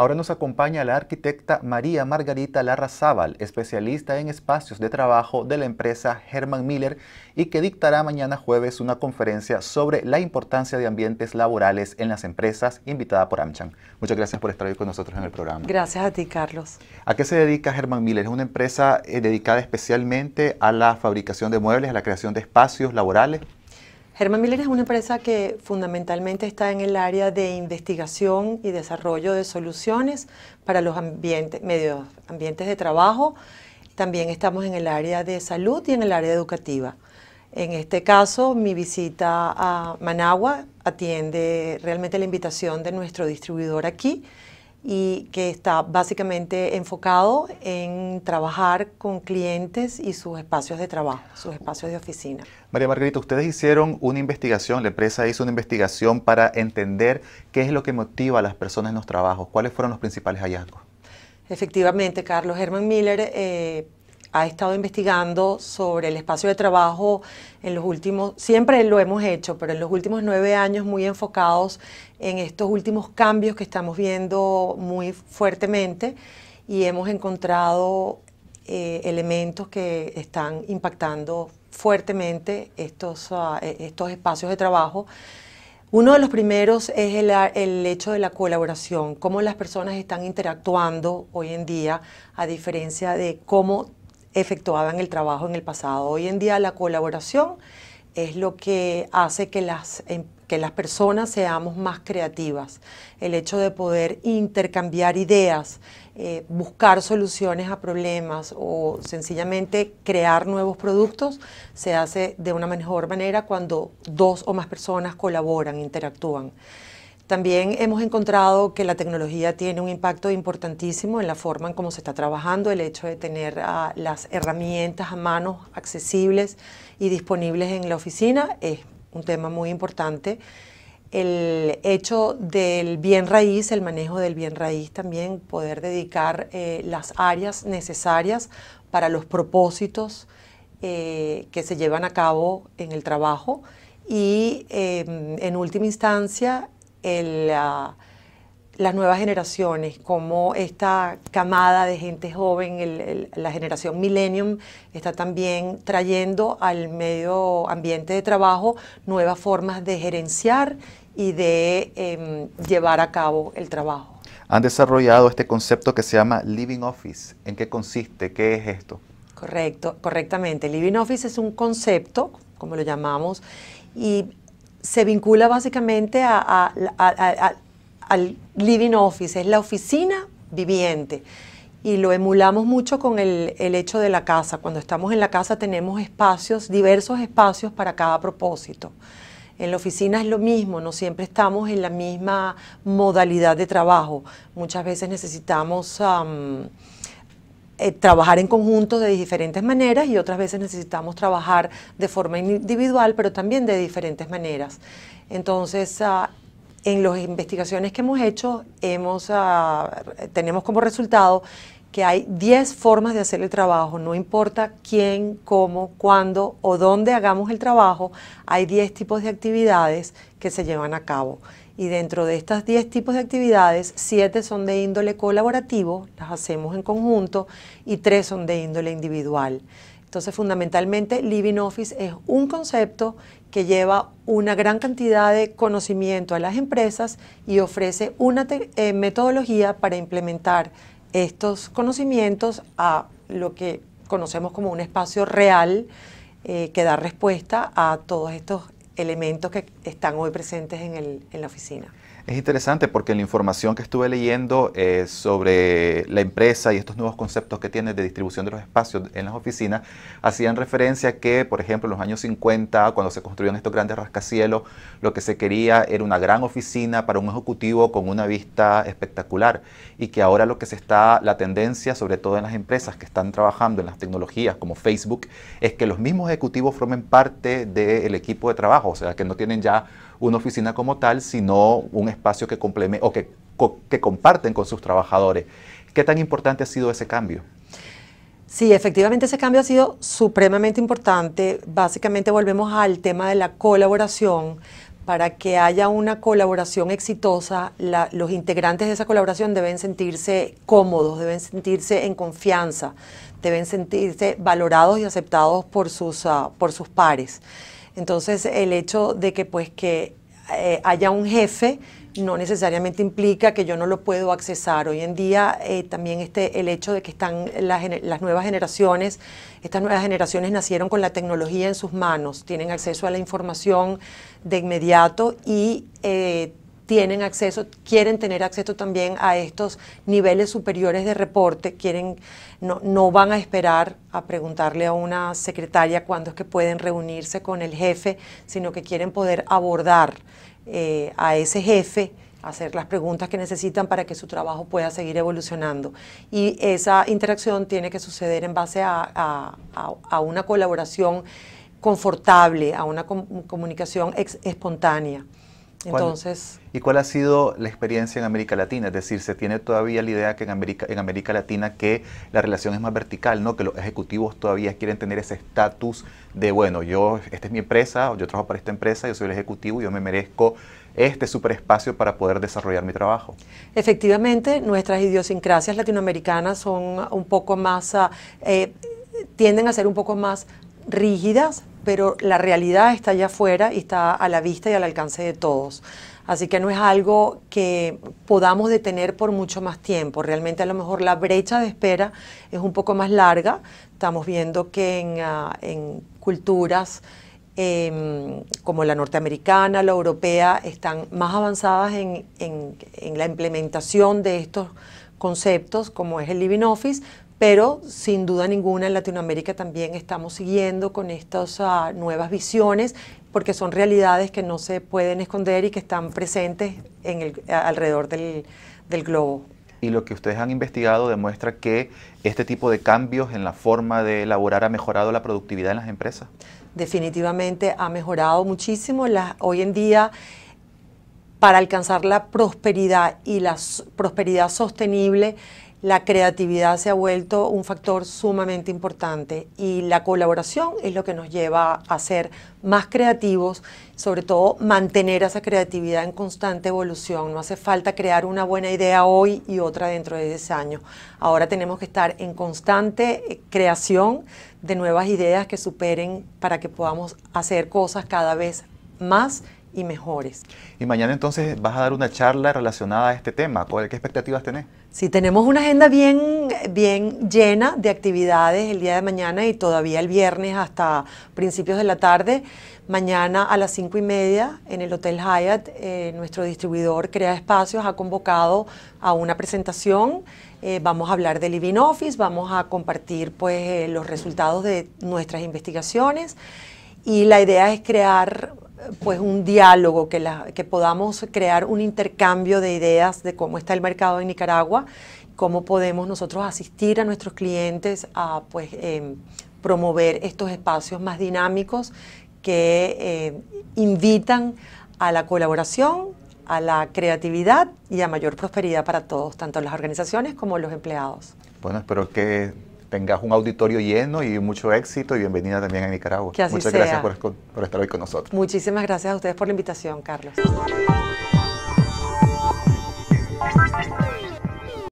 Ahora nos acompaña la arquitecta María Margarita Larrazábal, especialista en espacios de trabajo de la empresa Herman Miller y que dictará mañana jueves una conferencia sobre la importancia de ambientes laborales en las empresas, invitada por Amchan. Muchas gracias por estar hoy con nosotros en el programa. Gracias a ti, Carlos. ¿A qué se dedica Herman Miller? Es una empresa eh, dedicada especialmente a la fabricación de muebles, a la creación de espacios laborales. Germán Miller es una empresa que fundamentalmente está en el área de investigación y desarrollo de soluciones para los ambientes, medios ambientes de trabajo. También estamos en el área de salud y en el área educativa. En este caso, mi visita a Managua atiende realmente la invitación de nuestro distribuidor aquí y que está básicamente enfocado en trabajar con clientes y sus espacios de trabajo, sus espacios de oficina. María Margarita, ustedes hicieron una investigación, la empresa hizo una investigación para entender qué es lo que motiva a las personas en los trabajos, cuáles fueron los principales hallazgos. Efectivamente, Carlos Herman Miller eh, ha estado investigando sobre el espacio de trabajo en los últimos, siempre lo hemos hecho, pero en los últimos nueve años muy enfocados en estos últimos cambios que estamos viendo muy fuertemente y hemos encontrado eh, elementos que están impactando fuertemente estos, ah, e, estos espacios de trabajo. Uno de los primeros es el, el, hecho de la colaboración, cómo las personas están interactuando hoy en día, a diferencia de cómo efectuaban el trabajo en el pasado. Hoy en día la colaboración es lo que hace que las, em, personas seamos más creativas. El hecho de poder intercambiar ideas, eh, buscar soluciones a problemas o sencillamente crear nuevos productos se hace de una mejor manera cuando dos o más personas colaboran, interactúan. También hemos encontrado que la tecnología tiene un impacto importantísimo en la forma en cómo se está trabajando, el hecho de tener ah, las herramientas a mano accesibles y disponibles en la oficina es un tema muy importante. El hecho del bien raíz, el manejo del bien raíz también, poder dedicar eh, las áreas necesarias para los propósitos eh, que se llevan a cabo en el trabajo y em, en última instancia Ah, las nuevas generaciones, como esta camada de gente joven, la generación millennium, está también trayendo al medio ambiente de trabajo nuevas formas de gerenciar y de em, llevar a cabo el trabajo. Han desarrollado este concepto que se llama Living Office. ¿En qué consiste? ¿Qué es esto? Correcto, correctamente. Living Office es un concepto, como lo llamamos, y se vincula básicamente al living office, es la oficina viviente. Y lo emulamos mucho con el, el hecho de la casa. Cuando estamos en la casa tenemos espacios, diversos espacios para cada propósito. En la oficina es lo mismo, no siempre estamos en la misma modalidad de trabajo. Muchas veces necesitamos eh, trabajar en conjunto de diferentes maneras y otras veces necesitamos trabajar de forma individual, pero también de diferentes maneras. Entonces, ah, en las investigaciones que hemos hecho, ah, tenemos como resultado que hay 10 formas de hacer el trabajo, no importa quién, cómo, cuándo o dónde hagamos el trabajo, hay 10 tipos de actividades que se llevan a cabo. Y dentro de estas 10 tipos de actividades, 7 son de índole colaborativo, las hacemos en conjunto, y 3 son de índole individual. Entonces, fundamentalmente, Living Office es un concepto que lleva una gran cantidad de conocimiento a las empresas y ofrece una eh, metodología para implementar estos conocimientos a lo que conocemos como un espacio real eh, que da respuesta a todos estos elementos que están hoy presentes en, el, en la oficina. Es interesante porque la información que estuve leyendo eh, sobre la empresa y estos nuevos conceptos que tiene de distribución de los espacios en las oficinas hacían referencia a que, por ejemplo, en los años 50, cuando se construyeron estos grandes rascacielos, lo que se quería era una gran oficina para un ejecutivo con una vista espectacular y que ahora lo que se está, la tendencia, sobre todo en las empresas que están trabajando en las tecnologías como Facebook, es que los mismos ejecutivos formen parte del equipo de trabajo, o sea, que no tienen ya una oficina como tal, sino un espacio espacio que, o que, que comparten con sus trabajadores. ¿Qué tan importante ha sido ese cambio? Sí, efectivamente ese cambio ha sido supremamente importante. Básicamente volvemos al tema de la colaboración. Para que haya una colaboración exitosa, los integrantes de esa colaboración deben sentirse cómodos, deben sentirse en confianza, deben sentirse valorados y aceptados por sus, ah, por sus pares. Entonces, el hecho de que, pues, que eh, haya un jefe no necesariamente implica que yo no lo puedo accesar. Hoy en día eh, también este, el hecho de que están las, nuevas generaciones, estas nuevas generaciones nacieron con la tecnología en sus manos, tienen acceso a la información de inmediato y eh, tienen acceso, quieren tener acceso también a estos niveles superiores de reporte, quieren, no, no van a esperar a preguntarle a una secretaria cuándo es que pueden reunirse con el jefe, sino que quieren poder abordar eh, a ese jefe hacer las preguntas que necesitan para que su trabajo pueda seguir evolucionando. Y esa interacción tiene que suceder en base a, una colaboración confortable, a una comunicación espontánea. Entonces. ¿Y cuál ha sido la experiencia en América Latina? Es decir, se tiene todavía la idea que en América, en América Latina que la relación es más vertical, ¿no? Que los ejecutivos todavía quieren tener ese estatus de, bueno, yo, esta es mi empresa, yo trabajo para esta empresa, yo soy el ejecutivo, yo me merezco este superespacio para poder desarrollar mi trabajo. Efectivamente, nuestras idiosincrasias latinoamericanas son un poco más, ah, eh, tienden a ser un poco más rígidas, pero la realidad está allá afuera y está a la vista y al alcance de todos. Así que no es algo que podamos detener por mucho más tiempo. Realmente a lo mejor la brecha de espera es un poco más larga. Estamos viendo que en, ah, culturas em, como la norteamericana, la europea, están más avanzadas en la implementación de estos conceptos como es el Living Office, pero sin duda ninguna en Latinoamérica también estamos siguiendo con estas ah, nuevas visiones porque son realidades que no se pueden esconder y que están presentes alrededor del, globo y lo que ustedes han investigado demuestra que este tipo de cambios en la forma de elaborar ha mejorado la productividad en las empresas. Definitivamente ha mejorado muchísimo. hoy en día, para alcanzar la prosperidad y la prosperidad sostenible, la creatividad se ha vuelto un factor sumamente importante y la colaboración es lo que nos lleva a ser más creativos, sobre todo mantener esa creatividad en constante evolución. No hace falta crear una buena idea hoy y otra dentro de 10 años. Ahora tenemos que estar en constante eh, creación de nuevas ideas que superen para que podamos hacer cosas cada vez más y mejores. Y mañana entonces vas a dar una charla relacionada a este tema. ¿Qué expectativas tenés? Sí, tenemos una agenda bien, bien llena de actividades el día de mañana y todavía el viernes hasta principios de la tarde. Mañana a las cinco y media en el Hotel Hyatt, eh, nuestro distribuidor Crea Espacios ha convocado a una presentación. Eh, vamos a hablar de Living Office, vamos a compartir pues, eh, los resultados de nuestras investigaciones y la idea es crear pues un diálogo, que, que podamos crear un intercambio de ideas de cómo está el mercado en Nicaragua, cómo podemos nosotros asistir a nuestros clientes a pues, em, promover estos espacios más dinámicos que eh, invitan a la colaboración, a la creatividad y a mayor prosperidad para todos, tanto las organizaciones como los empleados. Bueno, espero que tengas un auditorio lleno y mucho éxito y bienvenida también a Nicaragua. Muchas gracias por estar hoy con nosotros. Muchísimas gracias a ustedes por la invitación, Carlos.